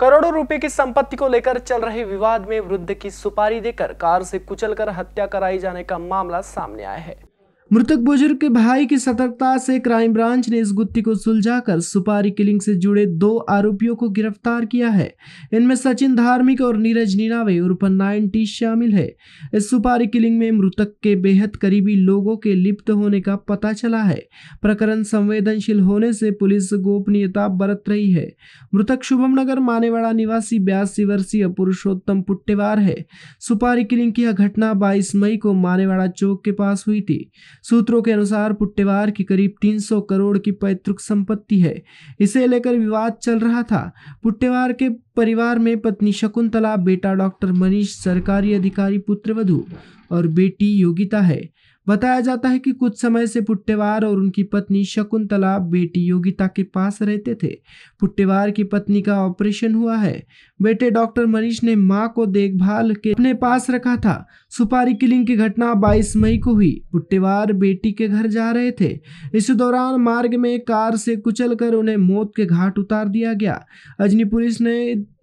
करोड़ों रुपए की संपत्ति को लेकर चल रहे विवाद में वृद्ध की सुपारी देकर कार से कुचलकर हत्या कराई जाने का मामला सामने आया है मृतक बुजुर्ग के भाई की सतर्कता से क्राइम ब्रांच ने इस गुत्थी को सुलझाकर सुपारी किलिंग से जुड़े दो आरोपियों को गिरफ्तार किया है इनमें सचिन धार्मिक और नीरज नीनावे उर्फ नाइनटी शामिल है इस सुपारी किलिंग में मृतक के बेहद करीबी लोगों के लिप्त होने का पता चला है प्रकरण संवेदनशील होने से पुलिस गोपनीयता बरत रही है मृतक शुभम नगर मानेवाड़ा निवासी बयासी वर्षीय पुरुषोत्तम पुट्टेवार है सुपारी किलिंग की यह घटना बाईस मई को मानेवाड़ा चौक के पास हुई थी सूत्रों के अनुसार पुट्टेवार की करीब 300 करोड़ की पैतृक संपत्ति है इसे लेकर विवाद चल रहा था पुट्टेवार के परिवार में पत्नी शकुंतला बेटा डॉक्टर मनीष सरकारी अधिकारी पुत्रवधु और बेटी योगिता है बताया जाता है कि कुछ समय से पुट्टेवार और उनकी पत्नी शकुंतला बेटी योगिता के पास रहते थे पुट्टेवार की पत्नी का ऑपरेशन हुआ है बेटे डॉक्टर मरीज ने मां को देखभाल के अपने पास रखा था सुपारी किलिंग की घटना 22 मई को हुई पुट्टेवार बेटी के घर जा रहे थे इस दौरान मार्ग में कार से कुचलकर उन्हें मौत के घाट उतार दिया गया अजनी पुलिस ने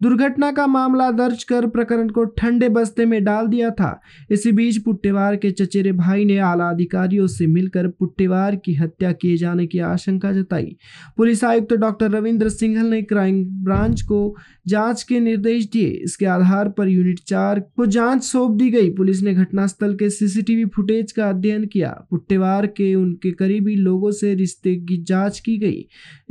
दुर्घटना का मामला दर्ज कर प्रकरण को ठंडे बस्ते में डाल दिया था इसी बीच पुट्टेवार के चचेरे भाई ने आला अधिकारियों से मिलकर पुट्टेवार की हत्या किए जाने की आशंका जताई पुलिस आयुक्त तो डॉक्टर रविंद्र सिंघल ने क्राइम ब्रांच को जांच के निर्देश दिए इसके आधार पर यूनिट चार को जांच सौंप दी गई पुलिस ने घटनास्थल के सीसीटीवी फुटेज का अध्ययन किया पुट्टेवार के उनके करीबी लोगों से रिश्ते की जांच की गई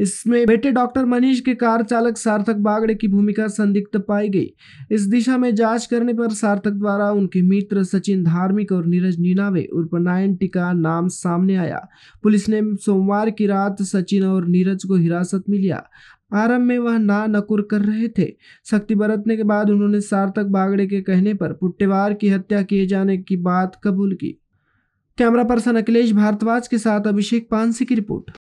इसमें बेटे डॉक्टर मनीष के कार चालक सार्थक बागड़े की भूमिका संदिग्ध पाई गई इस दिशा में जांच करने पर सार्थक द्वारा उनके मित्र सचिन धार्मिक और नीरज नीनावे उर्फ नायन टीका नाम सामने आया पुलिस ने सोमवार की रात सचिन और नीरज को हिरासत में लिया आरंभ में वह ना नकुर कर रहे थे शक्ति बरतने के बाद उन्होंने सार्थक बागड़े के कहने पर पुट्टेवार की हत्या किए जाने की बात कबूल की कैमरा पर्सन अखिलेश भारद्वाज के साथ अभिषेक पानसी की रिपोर्ट